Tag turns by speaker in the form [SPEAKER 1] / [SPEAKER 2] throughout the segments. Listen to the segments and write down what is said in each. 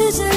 [SPEAKER 1] 是这。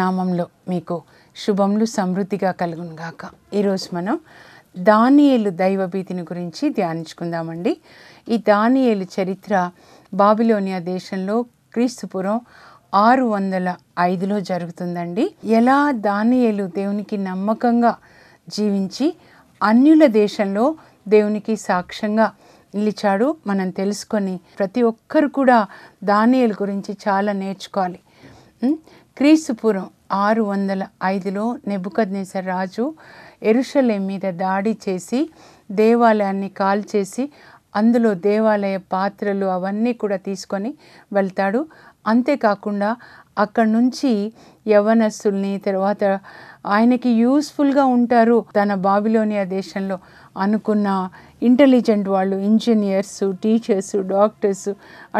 [SPEAKER 1] నామంలో మీకు శుభములు సమృద్ధిగా కలుగునుగాక ఈరోజు మనం దానియేలు దైవభీతిని గురించి ధ్యానించుకుందామండి ఈ దానియేలు చరిత్ర బాబిలోనియా దేశంలో క్రీస్తుపురం ఆరు వందల ఐదులో జరుగుతుందండి ఎలా దానియేలు దేవునికి నమ్మకంగా జీవించి అన్యుల దేశంలో దేవునికి సాక్ష్యంగా నిలిచాడు మనం తెలుసుకొని ప్రతి ఒక్కరు కూడా దానియలు గురించి చాలా నేర్చుకోవాలి క్రీస్తుపురం ఆరు వందల ఐదులో నెబుకద్నేసర్ రాజు ఎరుషలేం మీద దాడి చేసి దేవాలయాన్ని కాల్చేసి అందులో దేవాలయ పాత్రలు అవన్నీ కూడా తీసుకొని వెళ్తాడు అంతేకాకుండా అక్కడి నుంచి యవనస్తుల్ని తర్వాత ఆయనకి యూస్ఫుల్గా ఉంటారు తన బాబిలోనియా దేశంలో అనుకున్న ఇంటెలిజెంట్ వాళ్ళు ఇంజనీర్స్ టీచర్స్ డాక్టర్స్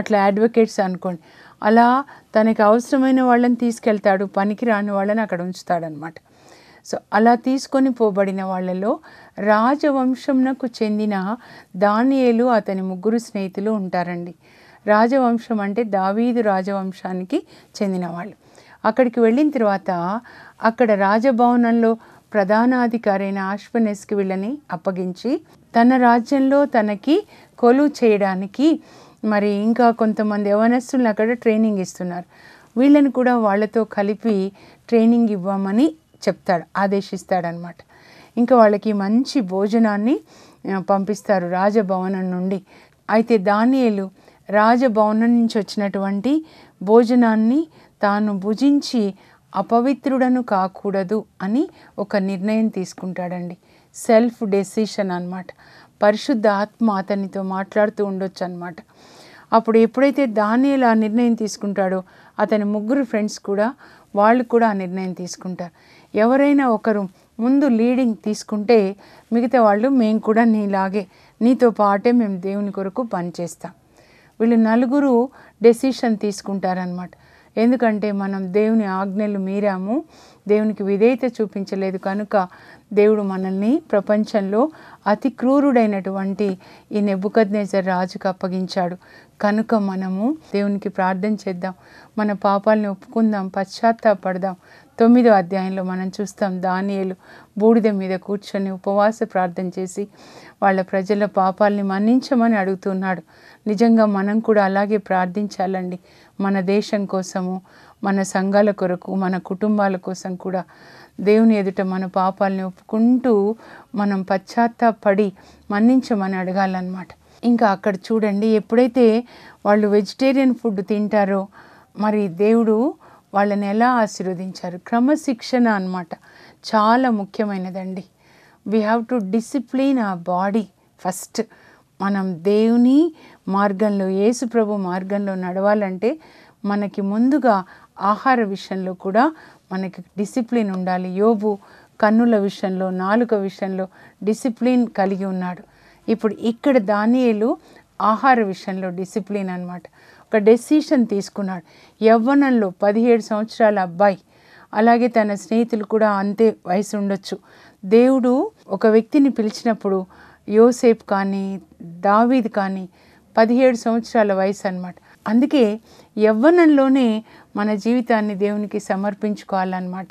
[SPEAKER 1] అట్లా అడ్వకేట్స్ అనుకోండి అలా తనకి అవసరమైన వాళ్ళని తీసుకెళ్తాడు పనికి రాని వాళ్ళని అక్కడ ఉంచుతాడనమాట సో అలా తీసుకొని పోబడిన వాళ్ళలో రాజవంశంకు చెందిన దానియేలు అతని ముగ్గురు స్నేహితులు ఉంటారండి రాజవంశం అంటే దావీదు రాజవంశానికి చెందిన వాళ్ళు అక్కడికి వెళ్ళిన తర్వాత అక్కడ రాజభవనంలో ప్రధానాధికారి అయిన ఆశ్వనెస్కి వీళ్ళని అప్పగించి తన రాజ్యంలో తనకి కొలువు చేయడానికి మరి ఇంకా కొంతమంది యవనస్తులను అక్కడ ట్రైనింగ్ ఇస్తున్నారు వీళ్ళని కూడా వాళ్ళతో కలిపి ట్రైనింగ్ ఇవ్వమని చెప్తాడు ఆదేశిస్తాడనమాట ఇంకా వాళ్ళకి మంచి భోజనాన్ని పంపిస్తారు రాజభవనం నుండి అయితే దానియలు రాజభవనం నుంచి వచ్చినటువంటి భోజనాన్ని తాను భుజించి అపవిత్రుడను కాకూడదు అని ఒక నిర్ణయం తీసుకుంటాడండి సెల్ఫ్ డెసిషన్ అనమాట పరిశుద్ధ ఆత్మ అతనితో మాట్లాడుతూ ఉండొచ్చు అనమాట అప్పుడు ఎప్పుడైతే దానియలు ఆ నిర్ణయం తీసుకుంటాడో అతని ముగ్గురు ఫ్రెండ్స్ కూడా వాళ్ళు కూడా ఆ నిర్ణయం తీసుకుంటారు ఎవరైనా ఒకరు ముందు లీడింగ్ తీసుకుంటే మిగతా వాళ్ళు మేము కూడా నీలాగే నీతో పాటే మేము దేవుని కొరకు పనిచేస్తాం వీళ్ళు నలుగురు డెసిషన్ తీసుకుంటారనమాట ఎందుకంటే మనం దేవుని ఆజ్ఞలు మీరాము దేవునికి విధేయత చూపించలేదు కనుక దేవుడు మనల్ని ప్రపంచంలో అతి క్రూరుడైనటువంటి ఈ నెబ్బుకద్నేజర్ రాజుకు అప్పగించాడు కనుక మనము దేవునికి ప్రార్థన చేద్దాం మన పాపాలని ఒప్పుకుందాం పశ్చాత్తాపడదాం తొమ్మిదో అధ్యాయంలో మనం చూస్తాం దానియలు బూడిద మీద కూర్చొని ఉపవాస ప్రార్థన చేసి వాళ్ళ ప్రజల పాపాలని మన్నించమని అడుగుతున్నాడు నిజంగా మనం కూడా అలాగే ప్రార్థించాలండి మన దేశం కోసము మన సంఘాల కొరకు మన కుటుంబాల కోసం కూడా దేవుని ఎదుట మన పాపాలని ఒప్పుకుంటూ మనం పశ్చాత్తాపడి మన్నించమని అడగాలన్నమాట ఇంకా అక్కడ చూడండి ఎప్పుడైతే వాళ్ళు వెజిటేరియన్ ఫుడ్ తింటారో మరి దేవుడు వాళ్ళని ఎలా ఆశీర్వదించారు క్రమశిక్షణ అనమాట చాలా ముఖ్యమైనదండి వీ హ్యావ్ టు డిసిప్లిన్ ఆ బాడీ ఫస్ట్ మనం దేవుని మార్గంలో యేసుప్రభు మార్గంలో నడవాలంటే మనకి ముందుగా ఆహార విషయంలో కూడా మనకి డిసిప్లిన్ ఉండాలి యోబు కన్నుల విషయంలో నాలుక విషయంలో డిసిప్లిన్ కలిగి ఉన్నాడు ఇప్పుడు ఇక్కడ దానియలు ఆహార విషయంలో డిసిప్లిన్ అనమాట ఒక డెసిషన్ తీసుకున్నాడు యవ్వనంలో పదిహేడు సంవత్సరాల అబ్బాయి అలాగే తన స్నేహితులు కూడా అంతే వయసు ఉండొచ్చు దేవుడు ఒక వ్యక్తిని పిలిచినప్పుడు యోసేఫ్ కానీ దావీద్ కానీ పదిహేడు సంవత్సరాల వయసు అనమాట అందుకే యవ్వనంలోనే మన జీవితాన్ని దేవునికి సమర్పించుకోవాలన్నమాట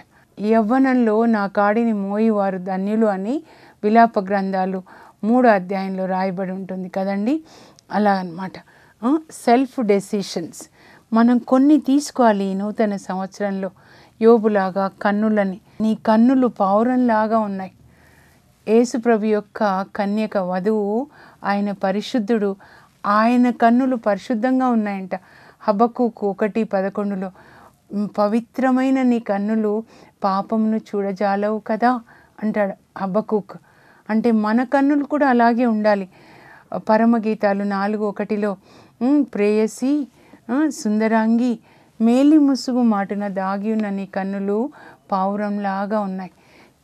[SPEAKER 1] యవ్వనంలో నా కాడిని మోయివారు ధన్యులు అని విలాప గ్రంథాలు మూడో అధ్యాయంలో రాయబడి ఉంటుంది కదండి అలా అనమాట సెల్ఫ్ డెసిషన్స్ మనం కొన్ని తీసుకోవాలి ఈ నూతన సంవత్సరంలో యోబులాగా కన్నులని నీ కన్నులు పావురంలాగా ఉన్నాయి యేసుప్రభు యొక్క కన్యక వధువు ఆయన పరిశుద్ధుడు ఆయన కన్నులు పరిశుద్ధంగా ఉన్నాయంట హబక్కుకు ఒకటి పదకొండులో పవిత్రమైన నీ కన్నులు పాపమును చూడజాలవు కదా అంటాడు హబ్బకుక్ అంటే మన కన్నులు కూడా అలాగే ఉండాలి పరమగీతాలు నాలుగు ఒకటిలో ప్రేయసి సుందరాంగి మేలి ముసుగు మాటున దాగి ఉన్న నీ కన్నులు పావురంలాగా ఉన్నాయి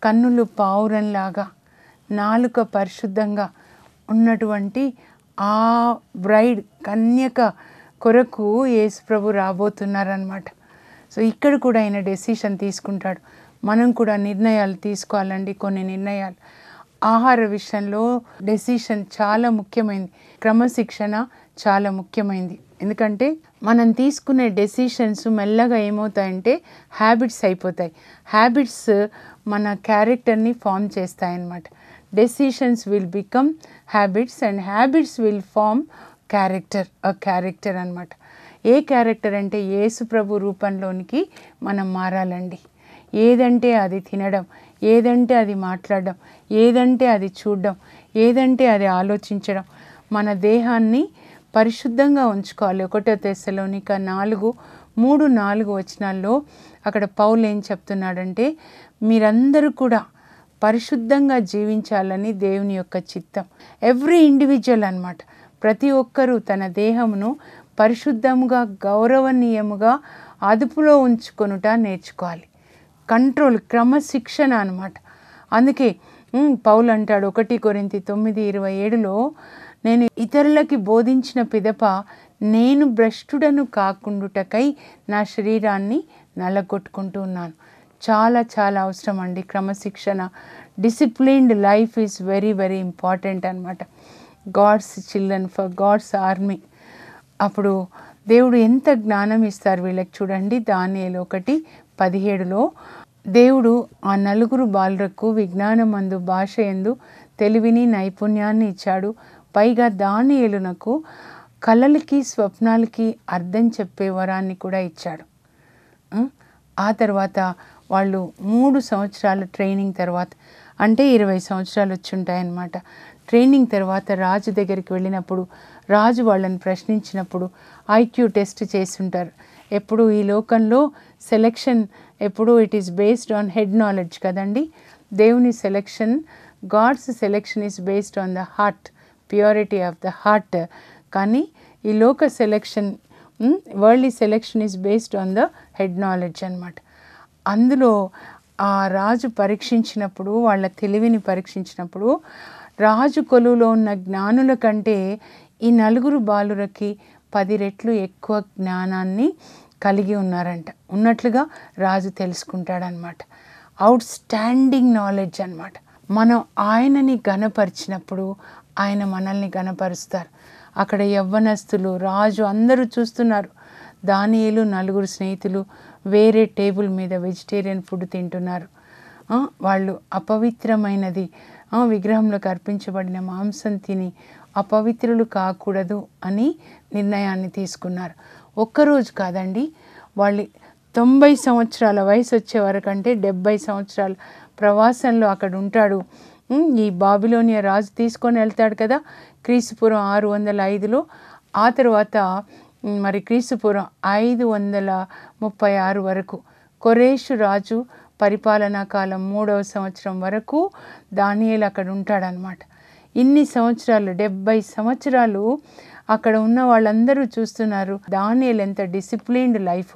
[SPEAKER 1] కన్నులు పావురంలాగా నాలుక పరిశుద్ధంగా ఉన్నటువంటి ఆ బ్రైడ్ కన్యక కొరకు యేసు ప్రభు రాబోతున్నారనమాట సో ఇక్కడ కూడా ఆయన డెసిషన్ తీసుకుంటాడు మనం కూడా నిర్ణయాలు తీసుకోవాలండి కొన్ని నిర్ణయాలు ఆహార విషయంలో డెసిషన్ చాలా ముఖ్యమైనది క్రమశిక్షణ చాలా ముఖ్యమైనది ఎందుకంటే మనం తీసుకునే డెసిషన్స్ మెల్లగా ఏమవుతాయంటే హ్యాబిట్స్ అయిపోతాయి హ్యాబిట్స్ మన క్యారెక్టర్ని ఫామ్ చేస్తాయన్నమాట decisions will become habits and habits will form character a character అనమాట ఏ క్యారెక్టర్ అంటే యేసు ప్రభు రూపంలోనికి మనం మారాలండి ఏదంటే అది తినడం ఏదంటే అది మాట్లాడడం ఏదంటే అది చూడడం ఏదంటే అది ఆలోచించడం మన దేహాన్ని పరిశుద్ధంగా ఉంచుకోవాలి ఒకటో తెశలోనిక నాలుగు మూడు నాలుగు వచనాల్లో అక్కడ పౌలు ఏం చెప్తున్నాడంటే మీరందరూ కూడా పరిశుద్ధంగా జీవించాలని దేవుని యొక్క చిత్తం ఎవ్రీ ఇండివిజువల్ అనమాట ప్రతి ఒక్కరూ తన దేహమును పరిశుద్ధముగా గౌరవనీయముగా అదుపులో ఉంచుకొనుట నేర్చుకోవాలి కంట్రోల్ క్రమశిక్షణ అనమాట అందుకే పౌలు అంటాడు ఒకటి కొరింత తొమ్మిది ఇరవై ఏడులో నేను ఇతరులకి బోధించిన పిదప నేను భ్రష్టుడను కాకుండుటకై నా శరీరాన్ని నల్లగొట్టుకుంటూ ఉన్నాను చాలా చాలా అవసరం అండి క్రమశిక్షణ disciplined life is very very important అనమాట God's children for God's army అప్పుడు దేవుడు ఎంత జ్ఞానం ఇస్తారు వీళ్ళకి చూడండి దానిలో ఒకటి పదిహేడులో దేవుడు ఆ నలుగురు బాలులకు విజ్ఞానమందు భాష ఎందు తెలివిని నైపుణ్యాన్ని ఇచ్చాడు పైగా దానియలునకు కళలకి స్వప్నాలకి అర్థం చెప్పే వరాన్ని కూడా ఇచ్చాడు ఆ తర్వాత వాళ్ళు మూడు సంవత్సరాల ట్రైనింగ్ తర్వాత అంటే ఇరవై సంవత్సరాలు వచ్చి ఉంటాయన్నమాట ట్రైనింగ్ తర్వాత రాజు దగ్గరికి వెళ్ళినప్పుడు రాజు వాళ్ళని ప్రశ్నించినప్పుడు ఐక్యూ టెస్ట్ చేస్తుంటారు ఎప్పుడు ఈ లోకంలో సెలెక్షన్ ఎప్పుడు it is based on head knowledge కదండి దేవుని selection God's selection is based on the heart purity of the heart కానీ ఈ లోక selection world selection is based on the head knowledge అనమాట అందులో ఆ రాజు పరీక్షించినప్పుడు వాళ్ళ తెలివిని పరీక్షించినప్పుడు రాజు కొలువులో ఉన్న జ్ఞానుల కంటే ఈ నలుగురు బాలురకి పది రెట్లు ఎక్కువ జ్ఞానాన్ని కలిగి ఉన్నారంట ఉన్నట్లుగా రాజు తెలుసుకుంటాడనమాట అవుట్ స్టాండింగ్ నాలెడ్జ్ అనమాట మనం ఆయనని గనపరిచినప్పుడు ఆయన మనల్ని గనపరుస్తారు అక్కడ యవ్వనస్తులు రాజు అందరూ చూస్తున్నారు దానియులు నలుగురు స్నేహితులు వేరే టేబుల్ మీద వెజిటేరియన్ ఫుడ్ తింటున్నారు వాళ్ళు అపవిత్రమైనది విగ్రహంలోకి అర్పించబడిన మాంసం తిని అపవిత్రులు కాకూడదు అని నిర్ణయాన్ని తీసుకున్నారు ఒక్కరోజు కాదండి వాళ్ళు తొంభై సంవత్సరాల వయసు వచ్చే వరకంటే డెబ్బై సంవత్సరాల ప్రవాసంలో అక్కడ ఉంటాడు ఈ బాబిలోనియా రాజు తీసుకొని వెళ్తాడు కదా క్రీస్తుపురం ఆరు వందల ఐదులో ఆ తర్వాత మరి క్రీస్తుపూర్వం ఐదు వందల ముప్పై ఆరు వరకు కొరేషు రాజు పరిపాలనా కాలం మూడవ సంవత్సరం వరకు దానియలు అక్కడ ఉంటాడనమాట ఇన్ని సంవత్సరాలు డెబ్బై సంవత్సరాలు అక్కడ ఉన్న వాళ్ళందరూ చూస్తున్నారు దానియలు ఎంత డిసిప్లిన్డ్ లైఫ్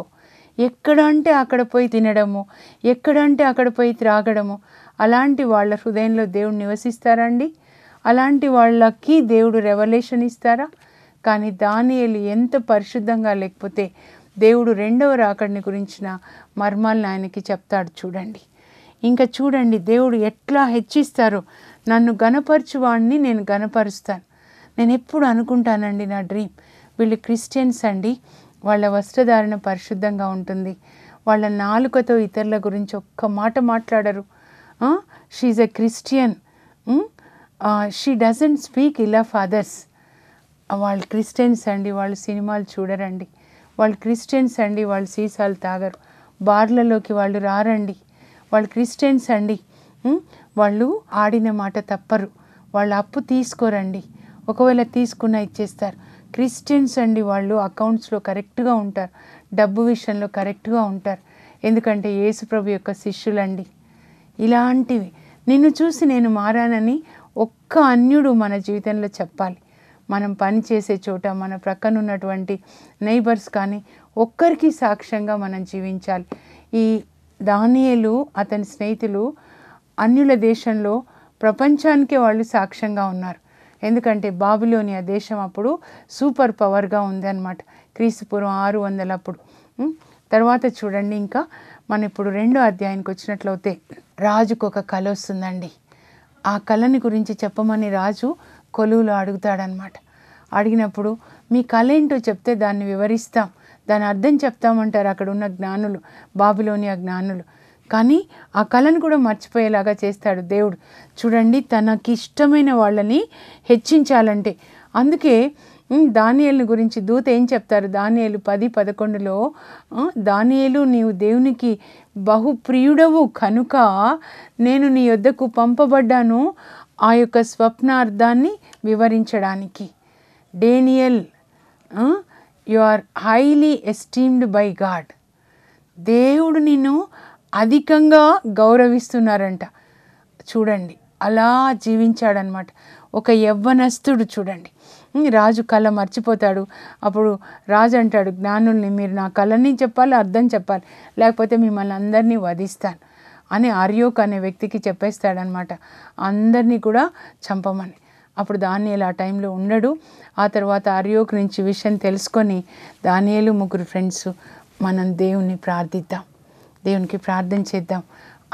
[SPEAKER 1] ఎక్కడంటే అక్కడ పోయి తినడము ఎక్కడంటే అక్కడ పోయి త్రాగడము అలాంటి వాళ్ళ హృదయంలో దేవుడు నివసిస్తారండి అలాంటి వాళ్ళకి దేవుడు రెవల్యూషన్ ఇస్తారా కానీ దానియలు ఎంత పరిశుద్ధంగా లేకపోతే దేవుడు రెండవ రాకడిని గురించిన మర్మాలను ఆయనకి చెప్తాడు చూడండి ఇంకా చూడండి దేవుడు ఎట్లా హెచ్చిస్తారో నన్ను గనపరచువాడిని నేను గనపరుస్తాను నేను ఎప్పుడు అనుకుంటానండి నా డ్రీమ్ వీళ్ళు క్రిస్టియన్స్ అండి వాళ్ళ వస్త్రధారణ పరిశుద్ధంగా ఉంటుంది వాళ్ళ నాలుకతో ఇతరుల గురించి ఒక్క మాట మాట్లాడరు she's a Christian she doesn't speak ఇలా ఫాదర్స్ వాళ్ళు క్రిస్టియన్స్ అండి వాళ్ళు సినిమాలు చూడరండి వాళ్ళు క్రిస్టియన్స్ అండి వాళ్ళు సీసాలు తాగరు బార్లలోకి వాళ్ళు రారండి వాళ్ళు క్రిస్టియన్స్ అండి వాళ్ళు ఆడిన మాట తప్పరు వాళ్ళు అప్పు తీసుకోరండి ఒకవేళ తీసుకున్న ఇచ్చేస్తారు క్రిస్టియన్స్ అండి వాళ్ళు అకౌంట్స్లో కరెక్ట్గా ఉంటారు డబ్బు విషయంలో కరెక్ట్గా ఉంటారు ఎందుకంటే యేసుప్రభు యొక్క శిష్యులండి ఇలాంటివి నిన్ను చూసి నేను మారానని ఒక్క అన్యుడు మన జీవితంలో చెప్పాలి మనం పని చేసే చోట మన ప్రక్కన ఉన్నటువంటి నైబర్స్ కానీ ఒక్కరికి సాక్ష్యంగా మనం జీవించాలి ఈ దానియలు అతని స్నేహితులు అన్యుల దేశంలో ప్రపంచానికే వాళ్ళు సాక్ష్యంగా ఉన్నారు ఎందుకంటే బాబులోని ఆ దేశం అప్పుడు సూపర్ పవర్గా ఉందన్నమాట క్రీస్తుపూర్వం ఆరు వందల అప్పుడు తర్వాత చూడండి ఇంకా మనం ఇప్పుడు రెండో అధ్యాయానికి వచ్చినట్లయితే రాజుకు ఒక కళ వస్తుందండి ఆ కళని గురించి చెప్పమని రాజు కొలువులు అడుగుతాడనమాట అడిగినప్పుడు మీ కళ ఏంటో చెప్తే దాన్ని వివరిస్తాం దాని అర్థం చెప్తామంటారు అక్కడ ఉన్న జ్ఞానులు బాబులోని ఆ జ్ఞానులు కానీ ఆ కళను కూడా మర్చిపోయేలాగా చేస్తాడు దేవుడు చూడండి తనకిష్టమైన వాళ్ళని హెచ్చించాలంటే అందుకే దానియలు గురించి దూత ఏం చెప్తారు దానియలు పది పదకొండులో దానియలు నీవు దేవునికి బహుప్రియుడవు కనుక నేను నీ వద్దకు పంపబడ్డాను ఆ యొక్క స్వప్నార్థాన్ని వివరించడానికి Daniel you are highly esteemed by God దేవుడు నిన్ను అధికంగా గౌరవిస్తున్నారంట చూడండి అలా జీవించాడనమాట ఒక యవ్వనస్తుడు చూడండి రాజు కళ మర్చిపోతాడు అప్పుడు రాజు అంటాడు జ్ఞానుల్ని మీరు నా కళని చెప్పాలి అర్థం చెప్పాలి లేకపోతే మిమ్మల్ని అందరినీ వధిస్తాను అని ఆర్యోక్ అనే వ్యక్తికి చెప్పేస్తాడనమాట అందరినీ కూడా చంపమని అప్పుడు దానియలు ఆ టైంలో ఉండడు ఆ తర్వాత ఆర్యోక్ నుంచి విషయం తెలుసుకొని దానియలు ముగ్గురు ఫ్రెండ్స్ మనం దేవుణ్ణి ప్రార్థిద్దాం దేవునికి ప్రార్థన చేద్దాం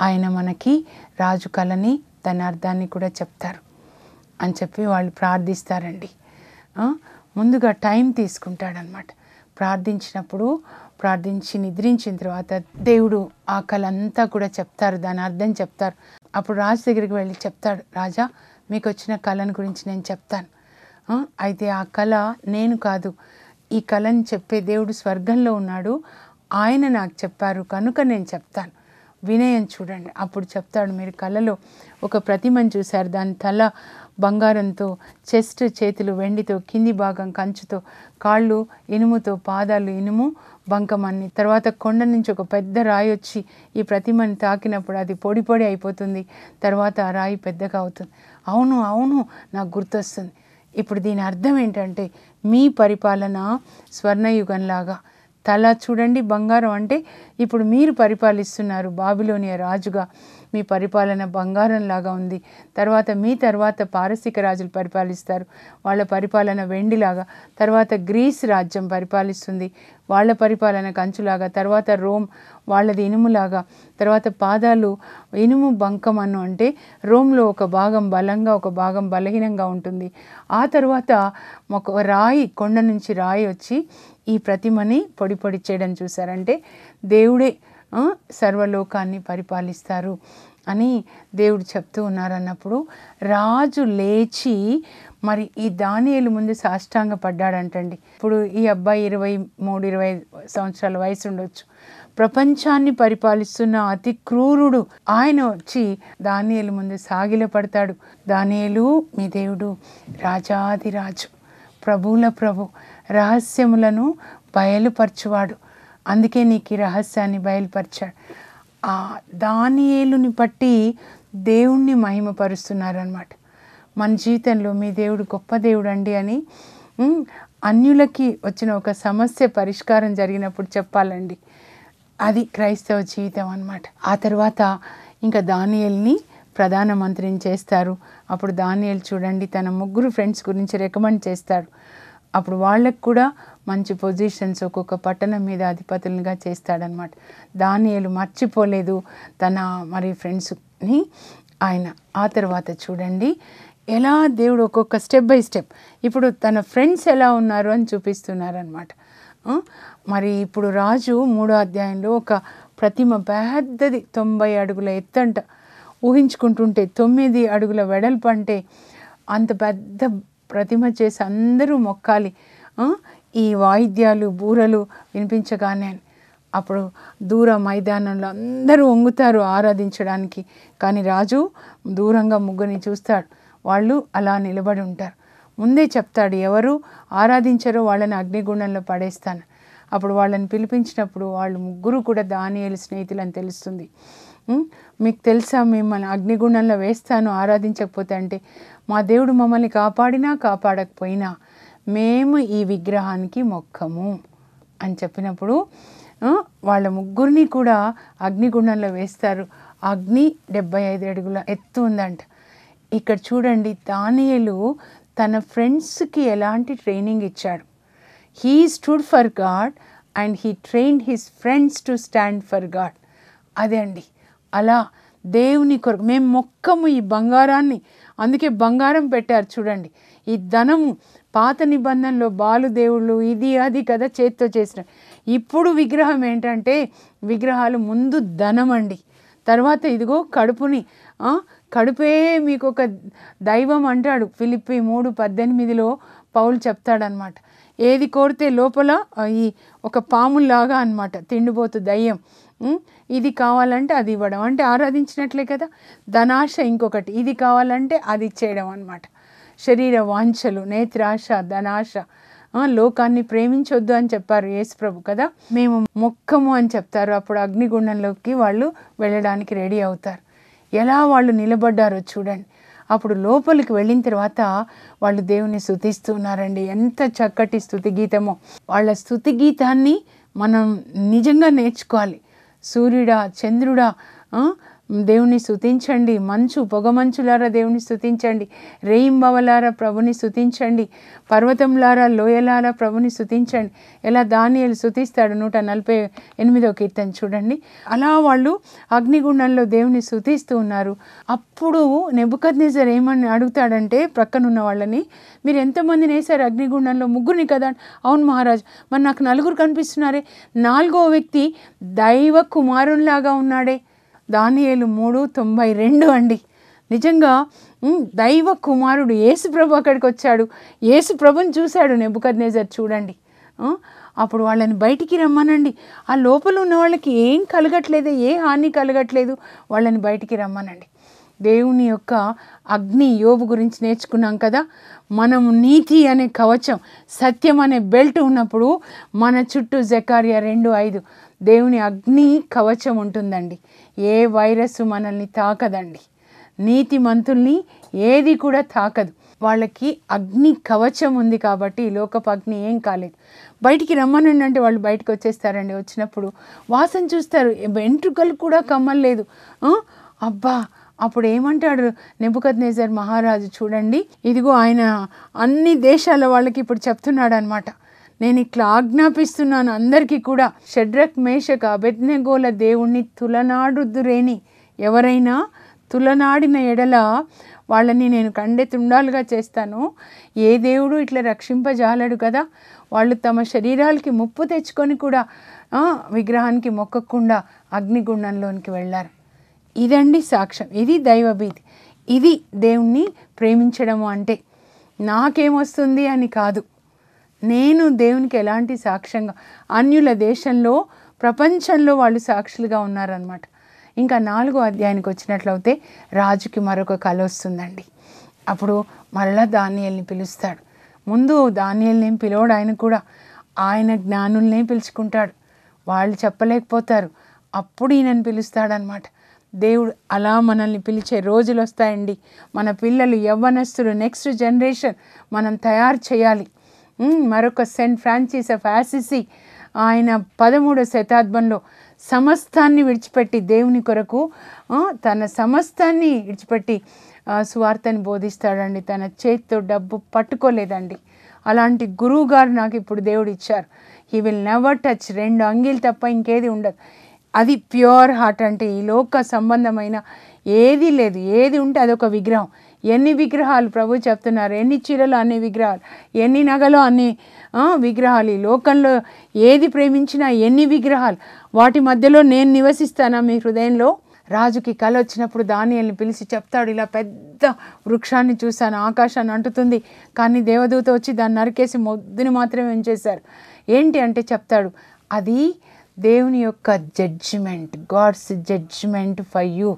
[SPEAKER 1] ఆయన మనకి రాజు కళని తన అర్థాన్ని కూడా చెప్తారు అని చెప్పి వాళ్ళు ప్రార్థిస్తారండి ముందుగా టైం తీసుకుంటాడనమాట ప్రార్థించినప్పుడు ప్రార్థించి నిద్రించిన తర్వాత దేవుడు ఆ కళ అంతా కూడా చెప్తారు దాని అర్థం చెప్తారు అప్పుడు రాజు దగ్గరికి వెళ్ళి చెప్తాడు రాజా మీకు వచ్చిన కళను గురించి నేను చెప్తాను అయితే ఆ కళ నేను కాదు ఈ కళను చెప్పే దేవుడు స్వర్గంలో ఉన్నాడు ఆయన నాకు చెప్పారు కనుక నేను చెప్తాను వినయం చూడండి అప్పుడు చెప్తాడు మీరు కళలో ఒక ప్రతిమను చూశారు దాని తల బంగారంతో చెస్ట్ చేతులు వెండితో కింది భాగం కంచుతో కాళ్ళు ఇనుముతో పాదాలు ఇనుము బంకమన్ని తర్వాత కొండ నుంచి ఒక పెద్ద రాయి వచ్చి ఈ ప్రతిమని తాకినప్పుడు అది పొడి పొడి అయిపోతుంది తర్వాత ఆ రాయి పెద్దగా అవుతుంది అవును అవును నాకు గుర్తొస్తుంది ఇప్పుడు దీని అర్థం ఏంటంటే మీ పరిపాలన స్వర్ణయుగంలాగా తల చూడండి బంగారం అంటే ఇప్పుడు మీరు పరిపాలిస్తున్నారు బాబిలోనియ రాజుగా మీ పరిపాలన బంగారంలాగా ఉంది తర్వాత మీ తర్వాత పారసిక రాజులు పరిపాలిస్తారు వాళ్ళ పరిపాలన వెండిలాగా తర్వాత గ్రీస్ రాజ్యం పరిపాలిస్తుంది వాళ్ళ పరిపాలన కంచులాగా తర్వాత రోమ్ వాళ్ళది ఇనుములాగా తర్వాత పాదాలు ఇనుము బంకం అను అంటే రోమ్లో ఒక భాగం బలంగా ఒక భాగం బలహీనంగా ఉంటుంది ఆ తర్వాత ఒక రాయి కొండ నుంచి రాయి వచ్చి ఈ ప్రతిమని పొడి పొడి చేయడం చూసారంటే దేవుడే సర్వలోకాన్ని పరిపాలిస్తారు అని దేవుడు చెప్తూ ఉన్నారన్నప్పుడు రాజు లేచి మరి ఈ దానియలు ముందు సాష్టాంగ పడ్డాడంటండి ఇప్పుడు ఈ అబ్బాయి ఇరవై మూడు ఇరవై సంవత్సరాల వయసు ఉండొచ్చు ప్రపంచాన్ని పరిపాలిస్తున్న అతి క్రూరుడు ఆయన వచ్చి దానియలు ముందు సాగిల పడతాడు దానియలు మీ దేవుడు రాజాదిరాజు ప్రభువుల ప్రభు రహస్యములను బయలుపరచువాడు అందుకే నీకు ఈ రహస్యాన్ని బయలుపరిచాడు ఆ దాని ఏలుని బట్టి దేవుణ్ణి మహిమపరుస్తున్నారనమాట మన జీవితంలో మీ దేవుడు గొప్ప దేవుడు అండి అని అన్యులకి వచ్చిన ఒక సమస్య పరిష్కారం జరిగినప్పుడు చెప్పాలండి అది క్రైస్తవ జీవితం అనమాట ఆ తర్వాత ఇంకా దానియల్ని ప్రధానమంత్రిని చేస్తారు అప్పుడు దానియల్ చూడండి తన ముగ్గురు ఫ్రెండ్స్ గురించి రికమెండ్ చేస్తాడు అప్పుడు వాళ్ళకు కూడా మంచి పొజిషన్స్ ఒక్కొక్క పట్టణం మీద అధిపతులుగా చేస్తాడనమాట దానియలు మర్చిపోలేదు తన మరి ఫ్రెండ్స్ని ఆయన ఆ తర్వాత చూడండి ఎలా దేవుడు ఒక్కొక్క స్టెప్ బై స్టెప్ ఇప్పుడు తన ఫ్రెండ్స్ ఎలా ఉన్నారు అని చూపిస్తున్నారనమాట మరి ఇప్పుడు రాజు మూడో అధ్యాయంలో ఒక ప్రతిమ పెద్దది తొంభై అడుగుల ఎత్తంట ఊహించుకుంటుంటే తొమ్మిది అడుగుల వెడల్పు అంటే అంత పెద్ద ప్రతిమ చేసి అందరూ మొక్కాలి ఈ వాయిద్యాలు బూరలు వినిపించగానే అప్పుడు దూర మైదానంలో అందరూ వంగుతారు ఆరాధించడానికి కానీ రాజు దూరంగా ముగ్గురిని చూస్తాడు వాళ్ళు అలా నిలబడి ఉంటారు ముందే చెప్తాడు ఎవరు ఆరాధించరో వాళ్ళని అగ్నిగుండంలో పడేస్తాను అప్పుడు వాళ్ళని పిలిపించినప్పుడు వాళ్ళు ముగ్గురు కూడా దానియలు అని తెలుస్తుంది మీకు తెలుసా మిమ్మల్ని అగ్నిగుండంలో వేస్తాను ఆరాధించకపోతే అంటే మా దేవుడు మమ్మల్ని కాపాడినా కాపాడకపోయినా మేము ఈ విగ్రహానికి మొక్కము అని చెప్పినప్పుడు వాళ్ళ ముగ్గురిని కూడా అగ్నిగుండంలో వేస్తారు అగ్ని డెబ్బై ఐదు అడుగుల ఎత్తు ఉందంట ఇక్కడ చూడండి తానేలు తన ఫ్రెండ్స్కి ఎలాంటి ట్రైనింగ్ ఇచ్చాడు he stood for God and he train his friends to stand for God అదే అండి అలా దేవుని కొరకు మేము మొక్కము ఈ బంగారాన్ని అందుకే బంగారం పెట్టారు చూడండి ఈ ధనము పాత నిబంధనలో బాలుదేవుళ్ళు ఇది అది కదా చేత్తో చేసిన ఇప్పుడు విగ్రహం ఏంటంటే విగ్రహాలు ముందు ధనం అండి తర్వాత ఇదిగో కడుపుని కడుపే మీకు ఒక దైవం అంటాడు ఫిలిప్పి మూడు పద్దెనిమిదిలో పౌలు చెప్తాడనమాట ఏది కోరితే లోపల ఈ ఒక పాములాగా అనమాట తిండిపోతు దయ్యం ఇది కావాలంటే అది ఇవ్వడం అంటే ఆరాధించినట్లే కదా ధనాశ ఇంకొకటి ఇది కావాలంటే అది ఇచ్చేయడం అనమాట శరీర వాంఛలు నేత్రాశ ధనాశ లోకాన్ని ప్రేమించొద్దు అని చెప్పారు యేసుప్రభు కదా మేము మొక్కము అని చెప్తారు అప్పుడు అగ్నిగుండంలోకి వాళ్ళు వెళ్ళడానికి రెడీ అవుతారు ఎలా వాళ్ళు నిలబడ్డారో చూడండి అప్పుడు లోపలికి వెళ్ళిన తర్వాత వాళ్ళు దేవుని స్థుతిస్తున్నారండి ఎంత చక్కటి స్థుతి గీతమో వాళ్ళ స్థుతి గీతాన్ని మనం నిజంగా నేర్చుకోవాలి సూర్యుడా చంద్రుడా దేవుని స్థుతించండి మంచు పొగమంచులారా దేవుని స్థుతించండి రేయింబవలారా ప్రభుని స్థుతించండి పర్వతంలారా లోయలారా ప్రభుని స్థుతించండి ఎలా దానియలు స్థుతిస్తాడు నూట నలభై ఎనిమిదో కీర్తన చూడండి అలా వాళ్ళు అగ్నిగుండంలో దేవుని స్థుతిస్తూ ఉన్నారు అప్పుడు నెబుకద్నేజర్ ఏమని అడుగుతాడంటే ప్రక్కనున్న వాళ్ళని మీరు ఎంతమందిని వేశారు అగ్నిగుండంలో ముగ్గురిని కదా అవును మహారాజ్ మరి నాకు నలుగురు కనిపిస్తున్నారే నాలుగో వ్యక్తి దైవ కుమారునిలాగా ఉన్నాడే దానియలు మూడు తొంభై రెండు అండి నిజంగా దైవ కుమారుడు యేసుప్రభు అక్కడికి వచ్చాడు యేసుప్రభుని చూశాడు నెబుకద్నేజర్ చూడండి అప్పుడు వాళ్ళని బయటికి రమ్మనండి ఆ లోపల ఉన్న వాళ్ళకి ఏం కలగట్లేదు ఏ హాని కలగట్లేదు వాళ్ళని బయటికి రమ్మనండి దేవుని యొక్క అగ్ని యోబు గురించి నేర్చుకున్నాం కదా మనం నీతి అనే కవచం సత్యం అనే బెల్ట్ ఉన్నప్పుడు మన చుట్టూ జకారియా రెండు ఐదు దేవుని అగ్ని కవచం ఉంటుందండి ఏ వైరస్ మనల్ని తాకదండి నీతి మంతుల్ని ఏది కూడా తాకదు వాళ్ళకి అగ్ని కవచం ఉంది కాబట్టి లోకపు అగ్ని ఏం కాలేదు బయటికి రమ్మనండి అంటే వాళ్ళు బయటకు వచ్చేస్తారండి వచ్చినప్పుడు వాసన చూస్తారు వెంట్రుకలు కూడా కమ్మలేదు అబ్బా అప్పుడు ఏమంటాడు నెబుకద్నేజర్ మహారాజు చూడండి ఇదిగో ఆయన అన్ని దేశాల వాళ్ళకి ఇప్పుడు చెప్తున్నాడు అనమాట నేను ఇట్లా ఆజ్ఞాపిస్తున్నాను అందరికీ కూడా షడ్రక్ మేషక అభెజ్ఞగోల దేవుణ్ణి తులనాడుద్దురేని ఎవరైనా తులనాడిన ఎడల వాళ్ళని నేను కండెతుండాలుగా చేస్తాను ఏ దేవుడు ఇట్లా రక్షింపజాలడు కదా వాళ్ళు తమ శరీరాలకి ముప్పు తెచ్చుకొని కూడా విగ్రహానికి మొక్కకుండా అగ్నిగుండంలోనికి వెళ్ళారు ఇదండి సాక్ష్యం ఇది దైవభీతి ఇది దేవుణ్ణి ప్రేమించడము అంటే నాకేమొస్తుంది అని కాదు నేను దేవునికి ఎలాంటి సాక్ష్యంగా అన్యుల దేశంలో ప్రపంచంలో వాళ్ళు సాక్షులుగా ఉన్నారనమాట ఇంకా నాలుగో అధ్యాయానికి వచ్చినట్లయితే రాజుకి మరొక కళ వస్తుందండి అప్పుడు మరలా దానియల్ని పిలుస్తాడు ముందు దానియల్ని పిలవడు ఆయన కూడా ఆయన జ్ఞానుల్నే పిలుచుకుంటాడు వాళ్ళు చెప్పలేకపోతారు అప్పుడు ఈయనని పిలుస్తాడనమాట దేవుడు అలా మనల్ని పిలిచే రోజులు వస్తాయండి మన పిల్లలు యవ్వనస్తులు నెక్స్ట్ జనరేషన్ మనం తయారు చేయాలి మరొక సెయింట్ ఫ్రాన్సిస్ ఆఫ్ ఆసిసి ఆయన పదమూడో శతాబ్దంలో సమస్తాన్ని విడిచిపెట్టి దేవుని కొరకు తన సమస్తాన్ని విడిచిపెట్టి స్వార్థని బోధిస్తాడండి తన చేతితో డబ్బు పట్టుకోలేదండి అలాంటి గురువు గారు నాకు ఇప్పుడు దేవుడు ఇచ్చారు హీ విల్ నెవర్ టచ్ రెండు అంగీలు తప్ప ఇంకేది ఉండదు అది ప్యూర్ హార్ట్ అంటే ఈ లోక సంబంధమైన ఏది లేదు ఏది ఉంటే అదొక విగ్రహం ఎన్ని విగ్రహాలు ప్రభు చెప్తున్నారు ఎన్ని చీరలు అన్ని విగ్రహాలు ఎన్ని నగలు అన్ని విగ్రహాలు ఈ లోకంలో ఏది ప్రేమించినా ఎన్ని విగ్రహాలు వాటి మధ్యలో నేను నివసిస్తానా మీ హృదయంలో రాజుకి కళ వచ్చినప్పుడు దానియల్ని పిలిచి చెప్తాడు ఇలా పెద్ద వృక్షాన్ని చూశాను ఆకాశాన్ని అంటుతుంది కానీ దేవదూత వచ్చి దాన్ని నరికేసి మొద్దుని మాత్రమే ఏం చేశారు ఏంటి అంటే చెప్తాడు అది దేవుని యొక్క judgement God's judgement for you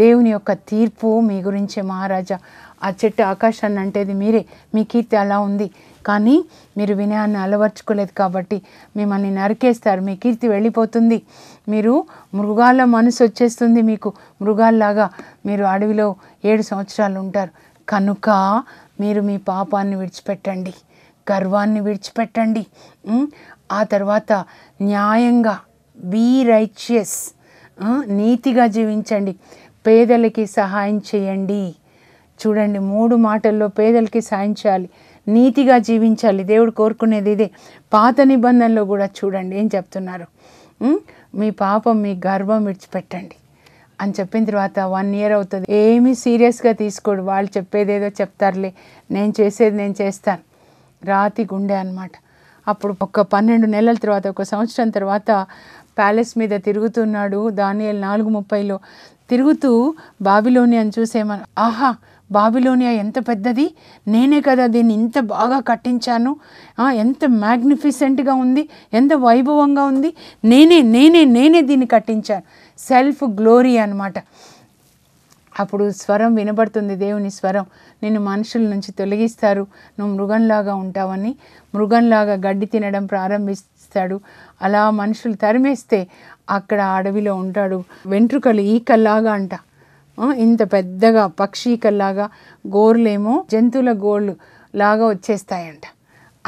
[SPEAKER 1] దేవుని యొక్క తీర్పు మీ గురించే మహారాజా ఆ చెట్టు ఆకాశాన్ని అంటేది మీరే మీ కీర్తి అలా ఉంది కానీ మీరు వినయాన్ని అలవర్చుకోలేదు కాబట్టి మిమ్మల్ని నరికేస్తారు మీ కీర్తి వెళ్ళిపోతుంది మీరు మృగాల మనసు వచ్చేస్తుంది మీకు మృగాల్లాగా మీరు అడవిలో ఏడు సంవత్సరాలు ఉంటారు కనుక మీరు మీ పాపాన్ని విడిచిపెట్టండి గర్వాన్ని విడిచిపెట్టండి ఆ తర్వాత న్యాయంగా బీ రైచియస్ నీతిగా జీవించండి పేదలకి సహాయం చేయండి చూడండి మూడు మాటల్లో పేదలకి సాయం చేయాలి నీతిగా జీవించాలి దేవుడు కోరుకునేది ఇదే పాత నిబంధనలో కూడా చూడండి ఏం చెప్తున్నారు మీ పాపం మీ గర్వం విడిచిపెట్టండి అని చెప్పిన తర్వాత వన్ ఇయర్ అవుతుంది ఏమీ సీరియస్గా తీసుకోడు వాళ్ళు చెప్పేదేదో చెప్తారులే నేను చేసేది నేను చేస్తాను రాతి గుండె అనమాట అప్పుడు ఒక పన్నెండు నెలల తర్వాత ఒక సంవత్సరం తర్వాత ప్యాలెస్ మీద తిరుగుతున్నాడు దానియల్ నాలుగు ముప్పైలో తిరుగుతూ బాబిలోనియాని చూసేమను ఆహా బాబిలోనియా ఎంత పెద్దది నేనే కదా దీన్ని ఇంత బాగా కట్టించాను ఎంత మ్యాగ్నిఫిసెంట్గా ఉంది ఎంత వైభవంగా ఉంది నేనే నేనే నేనే దీన్ని కట్టించాను సెల్ఫ్ గ్లోరీ అనమాట అప్పుడు స్వరం వినబడుతుంది దేవుని స్వరం నిన్ను మనుషుల నుంచి తొలగిస్తారు నువ్వు మృగంలాగా ఉంటావని మృగంలాగా గడ్డి తినడం ప్రారంభిస్తాడు అలా మనుషులు తరిమేస్తే అక్కడ అడవిలో ఉంటాడు వెంట్రుకలు ఈకల్లాగా అంట ఇంత పెద్దగా పక్షి ఈకల్లాగా గోర్లేమో జంతువుల గోళ్ళు లాగా వచ్చేస్తాయంట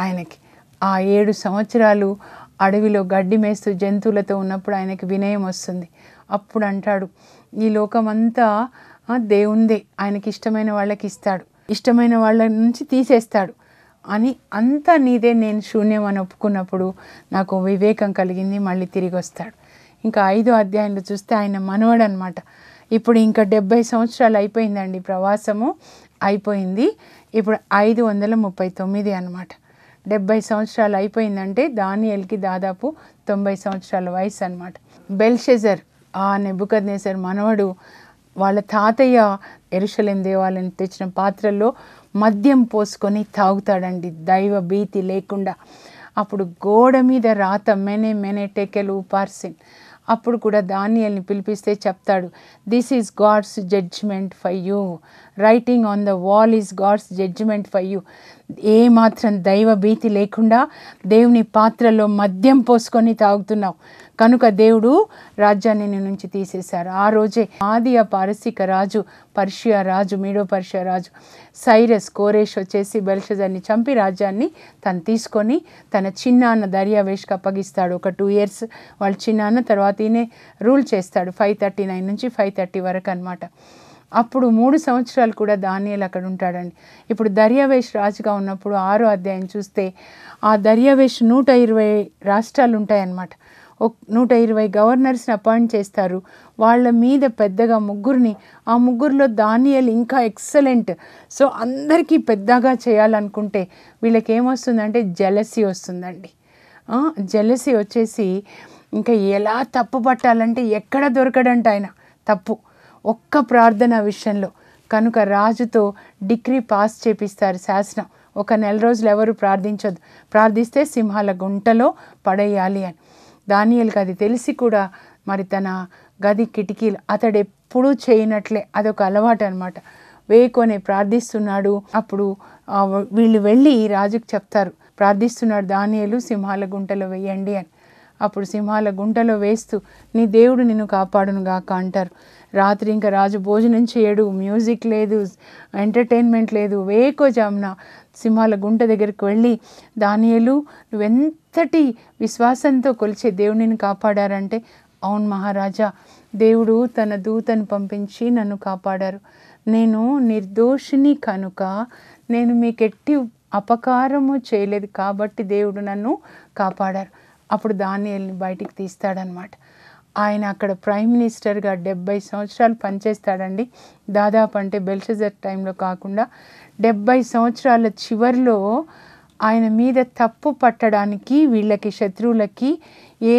[SPEAKER 1] ఆయనకి ఆ ఏడు సంవత్సరాలు అడవిలో గడ్డి మేస్తూ జంతువులతో ఉన్నప్పుడు ఆయనకి వినయం వస్తుంది అప్పుడు అంటాడు ఈ లోకమంతా దేవుందే ఆయనకి ఇష్టమైన వాళ్ళకి ఇస్తాడు ఇష్టమైన వాళ్ళ నుంచి తీసేస్తాడు అని అంతా నీదే నేను శూన్యం అని ఒప్పుకున్నప్పుడు నాకు వివేకం కలిగింది మళ్ళీ తిరిగి వస్తాడు ఇంకా ఐదో అధ్యాయంలో చూస్తే ఆయన మనవడు అనమాట ఇప్పుడు ఇంకా డెబ్బై సంవత్సరాలు అయిపోయిందండి ప్రవాసము అయిపోయింది ఇప్పుడు ఐదు వందల ముప్పై తొమ్మిది అనమాట డెబ్బై సంవత్సరాలు అయిపోయిందంటే దానియల్కి దాదాపు తొంభై సంవత్సరాల వయసు అనమాట బెల్షెజర్ ఆ నెబుకద్నేసర్ మనవడు వాళ్ళ తాతయ్య ఎరుశలేం దేవాలయం తెచ్చిన పాత్రల్లో మద్యం పోసుకొని తాగుతాడండి దైవ భీతి లేకుండా అప్పుడు గోడ మీద రాత మెనే మెనే టెకెలు పార్సిన్ అప్పుడు కూడా దానియల్ని పిలిపిస్తే చెప్తాడు this is God's judgement for you writing on the wall is God's judgement for you ఏమాత్రం దైవ భీతి లేకుండా దేవుని పాత్రలో మద్యం పోసుకొని తాగుతున్నావు కనుక దేవుడు రాజ్యాన్ని నుంచి తీసేశారు ఆ రోజే ఆదియ పారసిక రాజు పర్షియా రాజు మీడో పర్షియా రాజు సైరస్ కోరేష్ వచ్చేసి బెల్షజర్ని చంపి రాజ్యాన్ని తను తీసుకొని తన చిన్నాన్న దర్యావేష్కి అప్పగిస్తాడు ఒక టూ ఇయర్స్ వాళ్ళ చిన్నాన్న తర్వాత ఈయనే రూల్ చేస్తాడు ఫైవ్ థర్టీ నైన్ నుంచి ఫైవ్ థర్టీ వరకు అనమాట అప్పుడు మూడు సంవత్సరాలు కూడా ధాన్యాలు అక్కడ ఉంటాడండి ఇప్పుడు దర్యావేష్ రాజుగా ఉన్నప్పుడు ఆరో అధ్యాయం చూస్తే ఆ దర్యావేష్ నూట ఇరవై రాష్ట్రాలు ఉంటాయన్నమాట నూట ఇరవై గవర్నర్స్ని అపాయింట్ చేస్తారు వాళ్ళ మీద పెద్దగా ముగ్గురిని ఆ ముగ్గురులో దానియల్ ఇంకా ఎక్సలెంట్ సో అందరికీ పెద్దగా చేయాలనుకుంటే వీళ్ళకి ఏమొస్తుందంటే జలసి వస్తుందండి జలసి వచ్చేసి ఇంకా ఎలా తప్పు పట్టాలంటే ఎక్కడ దొరకడంట ఆయన తప్పు ఒక్క ప్రార్థన విషయంలో కనుక రాజుతో డిగ్రీ పాస్ చేపిస్తారు శాసనం ఒక నెల రోజులు ఎవరు ప్రార్థించదు ప్రార్థిస్తే సింహాల గుంటలో పడేయాలి అని దానియలకు అది తెలిసి కూడా మరి తన గది కిటికీలు అతడు ఎప్పుడూ చేయనట్లే అదొక అలవాటు అనమాట వేకొని ప్రార్థిస్తున్నాడు అప్పుడు వీళ్ళు వెళ్ళి రాజుకు చెప్తారు ప్రార్థిస్తున్నాడు దానియలు సింహాల గుంటలో వేయండి అని అప్పుడు సింహాల గుంటలో వేస్తూ నీ దేవుడు నిన్ను కాపాడునుగాక అంటారు రాత్రి ఇంకా రాజు భోజనం చేయడు మ్యూజిక్ లేదు ఎంటర్టైన్మెంట్ లేదు వేకోజామున సింహాల గుంట దగ్గరికి వెళ్ళి దానియలు నువ్వెంతటి విశ్వాసంతో కొలిచే దేవుడిని కాపాడారంటే అవును మహారాజా దేవుడు తన దూతను పంపించి నన్ను కాపాడారు నేను నిర్దోషిని కనుక నేను మీకెట్టి అపకారము చేయలేదు కాబట్టి దేవుడు నన్ను కాపాడారు అప్పుడు దానియల్ని బయటికి తీస్తాడనమాట ఆయన అక్కడ ప్రైమ్ మినిస్టర్గా డెబ్బై సంవత్సరాలు పనిచేస్తాడండి దాదాపు అంటే బెల్షజర్ టైంలో కాకుండా డెబ్బై సంవత్సరాల చివరిలో ఆయన మీద తప్పు పట్టడానికి వీళ్ళకి శత్రువులకి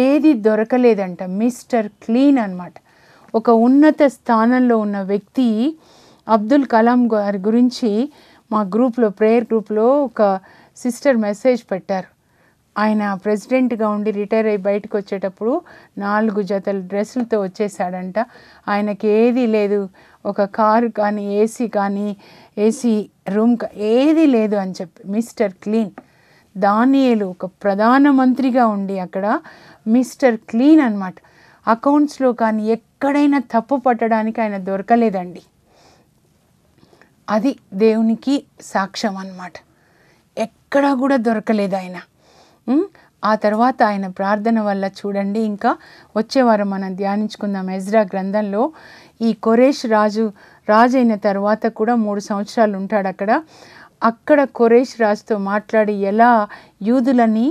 [SPEAKER 1] ఏది దొరకలేదంట మిస్టర్ క్లీన్ అనమాట ఒక ఉన్నత స్థానంలో ఉన్న వ్యక్తి అబ్దుల్ కలాం గారి గురించి మా గ్రూప్లో ప్రేయర్ గ్రూప్లో ఒక సిస్టర్ మెసేజ్ పెట్టారు ఆయన ప్రెసిడెంట్గా ఉండి రిటైర్ అయ్యి బయటకు వచ్చేటప్పుడు నాలుగు జతల డ్రెస్సులతో వచ్చేసాడంట ఆయనకి ఏది లేదు ఒక కారు కానీ ఏసీ కానీ ఏసీ రూమ్ ఏది లేదు అని చెప్పి మిస్టర్ క్లీన్ దానియలు ఒక ప్రధానమంత్రిగా ఉండి అక్కడ మిస్టర్ క్లీన్ అనమాట అకౌంట్స్లో కానీ ఎక్కడైనా తప్పు పట్టడానికి ఆయన దొరకలేదండి అది దేవునికి సాక్ష్యం అనమాట ఎక్కడా కూడా దొరకలేదు ఆయన ఆ తర్వాత ఆయన ప్రార్థన వల్ల చూడండి ఇంకా వచ్చేవారు మనం ధ్యానించుకుందాం ఎజ్రా గ్రంథంలో ఈ కొరేష్ రాజు రాజు అయిన తర్వాత కూడా మూడు సంవత్సరాలు ఉంటాడు అక్కడ అక్కడ కొరేష్ రాజుతో మాట్లాడి ఎలా యూదులని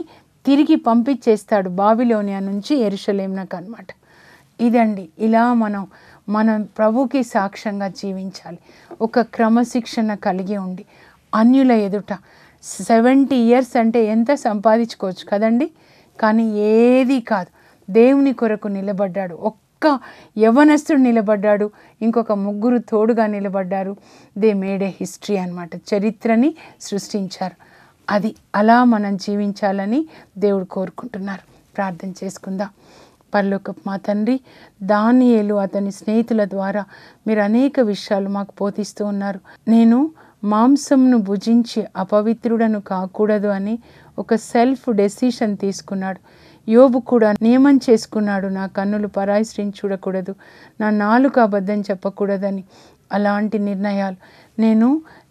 [SPEAKER 1] తిరిగి పంపించేస్తాడు బావిలోనియా నుంచి ఎరుషలేంనకు అనమాట ఇదండి ఇలా మనం మనం ప్రభుకి సాక్ష్యంగా జీవించాలి ఒక క్రమశిక్షణ కలిగి ఉండి అన్యుల ఎదుట సెవెంటీ ఇయర్స్ అంటే ఎంత సంపాదించుకోవచ్చు కదండి కానీ ఏది కాదు దేవుని కొరకు నిలబడ్డాడు ఒక్క యవనస్తుడు నిలబడ్డాడు ఇంకొక ముగ్గురు తోడుగా నిలబడ్డారు దే మేడ్ ఏ హిస్టరీ అనమాట చరిత్రని సృష్టించారు అది అలా మనం జీవించాలని దేవుడు కోరుకుంటున్నారు ప్రార్థన చేసుకుందాం పర్లోక మా తండ్రి దానియేలు అతని స్నేహితుల ద్వారా మీరు అనేక విషయాలు మాకు బోధిస్తూ ఉన్నారు నేను మాంసంను భుజించి అపవిత్రుడను కాకూడదు అని ఒక సెల్ఫ్ డెసిషన్ తీసుకున్నాడు యోబు కూడా నియమం చేసుకున్నాడు నా కన్నులు పరాయిశ్రీ చూడకూడదు నా నాలుక అబద్ధం చెప్పకూడదని అలాంటి నిర్ణయాలు నేను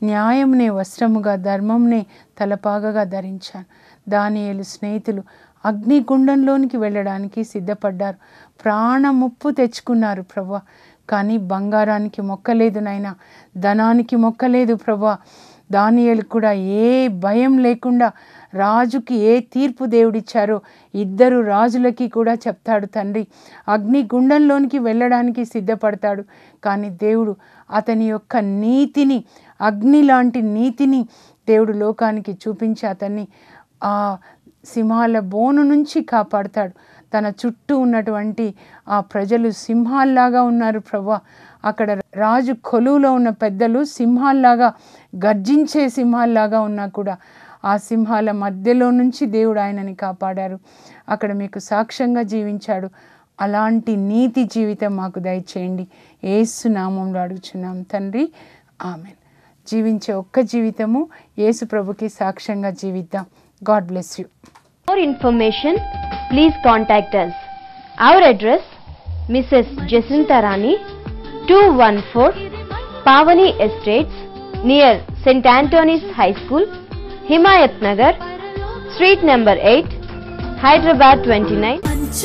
[SPEAKER 1] న్యాయంనే వస్త్రముగా ధర్మంనే తలపాగగా ధరించాను దానియలు స్నేహితులు అగ్నిగుండంలోనికి వెళ్ళడానికి సిద్ధపడ్డారు ప్రాణముప్పు తెచ్చుకున్నారు ప్రభా కానీ బంగారానికి మొక్కలేదు నాయన ధనానికి మొక్కలేదు ప్రభా దానియలు కూడా ఏ భయం లేకుండా రాజుకి ఏ తీర్పు దేవుడిచ్చారో ఇద్దరు రాజులకి కూడా చెప్తాడు తండ్రి అగ్ని గుండంలోనికి వెళ్ళడానికి సిద్ధపడతాడు కానీ దేవుడు అతని యొక్క నీతిని అగ్ని లాంటి నీతిని దేవుడు లోకానికి చూపించి అతన్ని ఆ సింహాల బోను నుంచి కాపాడతాడు తన చుట్టూ ఉన్నటువంటి ఆ ప్రజలు సింహాల్లాగా ఉన్నారు ప్రభా అక్కడ రాజు కొలువులో ఉన్న పెద్దలు సింహాల్లాగా గర్జించే సింహాల్లాగా ఉన్నా కూడా ఆ సింహాల మధ్యలో నుంచి దేవుడు ఆయనని కాపాడారు అక్కడ మీకు సాక్ష్యంగా జీవించాడు అలాంటి నీతి జీవితం మాకు దయచేయండి ఏసు నామంలో అడుగుచున్నాం తండ్రి ఆమెన్ జీవించే ఒక్క జీవితము ఏసు ప్రభుకి సాక్ష్యంగా జీవిద్దాం God bless you for information please contact us our address Mrs Jasintharani two one four Pavani estates near Saint Antony's high school Himayatnagar street number eight Hyderabad twenty nine